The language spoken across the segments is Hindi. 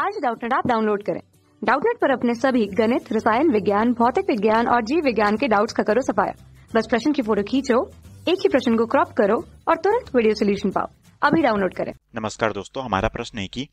आज डाउटनेट आप डाउनलोड करें डाउटनेट पर अपने सभी गणित रसायन विज्ञान भौतिक विज्ञान और जीव विज्ञान के डाउट्स का करो सफाया बस प्रश्न की फोटो खींचो एक ही प्रश्न को क्रॉप करो और तुरंत वीडियो सोल्यूशन पाओ अभी डाउनलोड करें नमस्कार दोस्तों हमारा प्रश्न है की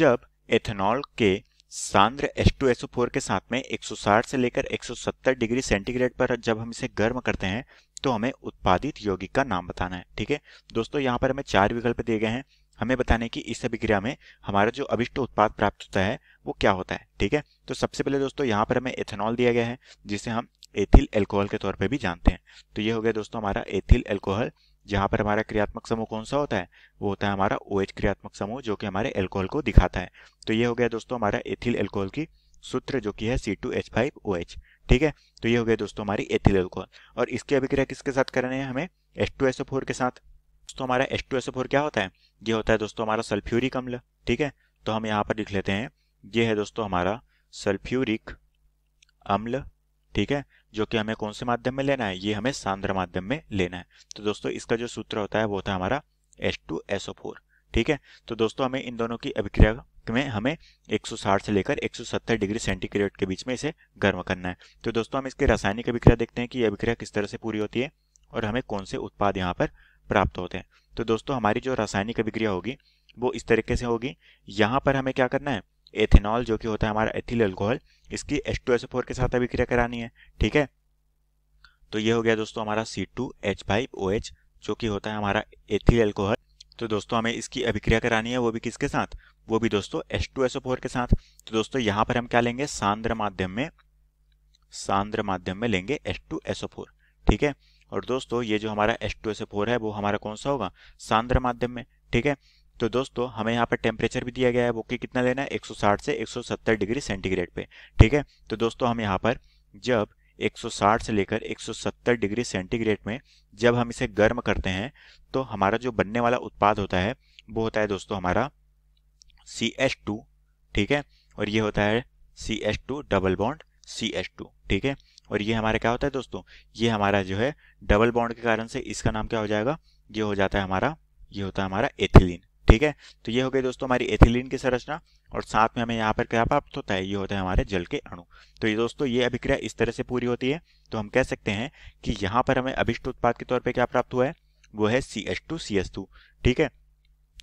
जब एथेनॉल के सांद्र H2SO4 के साथ में 160 से लेकर 170 डिग्री सेंटीग्रेड पर जब हम इसे गर्म करते हैं तो हमें उत्पादित यौगिक का नाम बताना है ठीक है दोस्तों यहाँ पर हमें चार विकल्प दिए गए हैं हमें बताने की इस अभिक्रिया में हमारा जो अभिष्ट उत्पाद प्राप्त होता है वो क्या होता है ठीक है तो सबसे पहले दोस्तों यहाँ पर हमें एथेनॉल दिया गया है जिसे हम एथिल एल्कोहल के तौर पर भी जानते हैं तो ये हो गया दोस्तों हमारा एथिल एल्कोहल जहाँ पर हमारा क्रियात्मक समूह कौन सा होता है वो होता है हमारा ओ OH क्रियात्मक समूह जो कि हमारे एल्कोहल को दिखाता है तो ये हो गया दोस्तों हमारा एथिल एल्कोहल की सूत्र जो कि है C two H five O H ठीक है तो ये हो गया दोस्तों हमारी एथिल एल्कोहल और इसकी अभिक्रिया किसके साथ करनी है हमें H two S O four के साथ दोस्तों हमारा H two S O four क्या होता है ये होता है दोस्तों हमारा सल्फ्यूरिक अम्ल ठीक है तो हम यहाँ पर लिख लेते हैं ये है दोस्तों हमारा सल्फ्यूरिक अम्ल ठीक है जो कि हमें कौन से माध्यम में लेना है ये हमें सांद्र माध्यम में लेना है तो दोस्तों इसका जो सूत्र होता है वो होता है हमारा H two S O four ठीक है तो दोस्तों हमें इन दोनों की अभिक्रिया में हमें 160 से लेकर 170 डिग्री सेंटीग्रेड के बीच में इसे गर्म करना है तो दोस्तों हम इसके रासायनिक अभिक्रिया देखते हैं कि यह अभिक्रिया किस तरह से पूरी होती है और हमें कौन से उत्पाद यहाँ पर प्राप्त होते हैं तो दोस्तों हमारी जो रासायनिक अभिक्रिया होगी वो इस तरीके से होगी यहाँ पर हमें क्या करना है एथेनॉल जो कि होता है हमारा एथिल अल्कोहल इसकी एच टू एस फोर के साथ अभिक्रिया करानी है ठीक है तो ये हो गया दोस्तों हमारा C two H five O H जो कि होता है हमारा एथिल अल्कोहल तो दोस्तों हमें इसकी अभिक्रिया करानी है वो भी किसके साथ वो भी दोस्तों एच टू एस फोर के साथ तो दोस्तों यहाँ पर हम क्या लेंगे सांद्र माध्यम में सांद्र माध्यम में लेंगे एच टू एस फोर ठीक है और दोस्तों ये जो हमारा एच टू एस फोर है वो हमारा कौन सा होगा सांद्र माध्यम में ठीक है तो दोस्तों हमें यहाँ पर टेम्परेचर भी दिया गया है वो कि कितना लेना है 160 से 170 डिग्री सेंटीग्रेड पे ठीक है तो दोस्तों हम यहाँ पर जब 160 से लेकर 170 डिग्री सेंटीग्रेड में जब हम इसे गर्म करते हैं तो हमारा जो बनने वाला उत्पाद होता है वो होता है दोस्तों हमारा सी एस टू ठीक है और ये होता है C S two double bond C S two ठीक है और ये हमारा क्या होता है दोस्तों ये हमारा जो है डबल बॉन्ड के कारण से इसका नाम क्या हो जाएगा ये हो जाता है हमारा ये होता है हमारा एथिलीन ठीक है तो ये हो गई दोस्तों हमारी एथिलीन की संरचना और साथ में हमें यहाँ पर क्या प्राप्त होता है ये होता है हमारे जल के अणु तो ये दोस्तों ये अभिक्रिया इस तरह से पूरी होती है तो हम कह सकते हैं कि यहाँ पर हमें अभिष्ट उत्पाद के तौर पर क्या प्राप्त हुआ है वो है C S two C S two ठीक है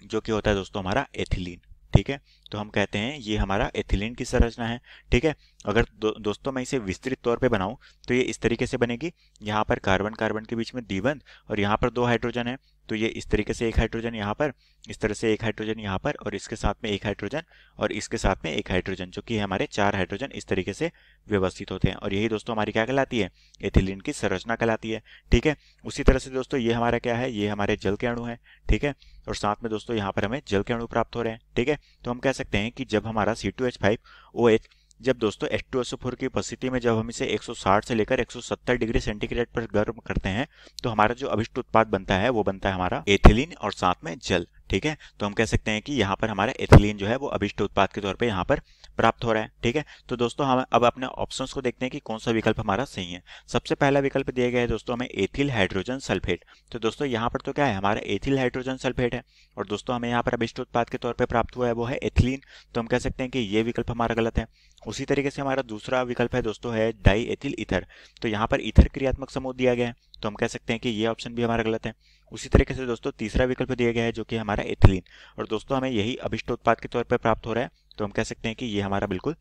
जो कि होता है दोस्तों हमारा एथिलीन ठीक है तो हम कहते हैं ये हमारा एथिलीन की संरचना है ठीक है अगर दो, दोस्तों मैं इसे विस्तृत तौर पे बनाऊं तो ये इस तरीके से बनेगी यहाँ पर कार्बन कार्बन के बीच में दीबंद और यहाँ पर दो हाइड्रोजन है तो ये इस तरीके से एक हाइड्रोजन यहाँ पर इस तरह से एक हाइड्रोजन यहाँ पर और इसके साथ में एक हाइड्रोजन और इसके साथ में एक हाइड्रोजन जो कि हमारे चार हाइड्रोजन इस तरीके से व्यवस्थित होते हैं और यही दोस्तों हमारी क्या कहलाती है एथिलीन की संरचना कहलाती है ठीक है उसी तरह से दोस्तों ये हमारा क्या है ये हमारे जल के अणु है ठीक है और साथ में दोस्तों यहाँ पर हमें जल के अणु प्राप्त हो रहे हैं ठीक है तो हम कह सकते हैं कि जब हमारा C two H five O H जब दोस्तों एस टू फोर की उपस्थिति में जब हम इसे 160 से लेकर 170 डिग्री सेंटीग्रेड पर गर्म करते हैं तो हमारा जो अभिष्ट उत्पाद बनता है वो बनता है हमारा एथिलीन और साथ में जल ठीक है तो हम कह सकते हैं कि यहाँ पर हमारा एथिलीन जो है वो अभिष्ट उत्पाद के तौर पर यहाँ पर प्राप्त हो रहा है ठीक है तो दोस्तों हम अब अपने ऑप्शंस को देखते हैं कि कौन सा विकल्प हमारा सही है सबसे पहला विकल्प दिया गया है दोस्तों हमें एथिल हाइड्रोजन सल्फेट तो दोस्तों यहाँ पर तो क्या है हमारा एथिल हाइड्रोजन सल्फेट है और दोस्तों हमें यहाँ पर अभिष्ट उत्पाद के तौर पर प्राप्त हुआ है वो है एथिलीन तो हम कह सकते हैं कि ये विकल्प हमारा गलत है उसी तरीके से हमारा दूसरा विकल्प है दोस्तों है डाई एथिल इथर तो यहाँ पर इथर क्रियात्मक समूह दिया गया है तो हम कह सकते हैं कि ये ऑप्शन भी हमारा गलत है उसी तरीके से दोस्तों तीसरा विकल्प दिया गया है जो कि हमारा एथिलीन और दोस्तों हमें यही अभिष्ट उत्पाद के तौर पर प्राप्त हो रहा है तो हम कह सकते हैं कि ये हमारा बिल्कुल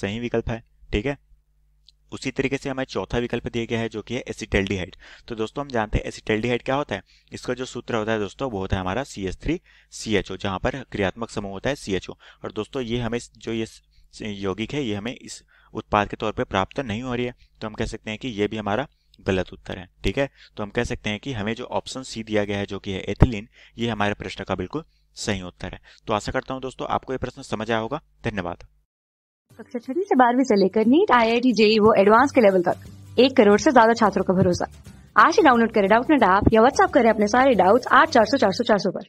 सही विकल्प है ठीक है उसी तरीके से हमें चौथा विकल्प दिया गया है जो कि है एसिटेल्डिहाइड तो दोस्तों हम जानते हैं एसिटेल्डिहाइड क्या होता है इसका जो सूत्र होता है दोस्तों वो होता है हमारा C S three C H O जहाँ पर क्रियात्मक समूह होता है सी एच ओ और दोस्तों ये हमें जो ये यौगिक है ये हमें इस उत्पाद के तौर पर प्राप्त नहीं हो रही है तो हम कह सकते हैं कि ये भी हमारा गलत उत्तर है ठीक है तो हम कह सकते हैं कि हमें जो ऑप्शन सी दिया गया है जो कि है एथिलीन ये हमारे प्रश्न का बिल्कुल सही उत्तर है तो आशा करता हूँ दोस्तों आपको ये प्रश्न समझ आया होगा धन्यवाद कक्षा छठी से बारहवीं से लेकर NEET I I T JEE वो एडवांस के लेवल तक एक करोड़ से ज्यादा छात्रों का भरोसा आज ही डाउनलोड करें डाउट नेट ऐप या व्हाट्सअप करें अपने सारे डाउट्स आठ चार सौ चार सौ चार सौ पर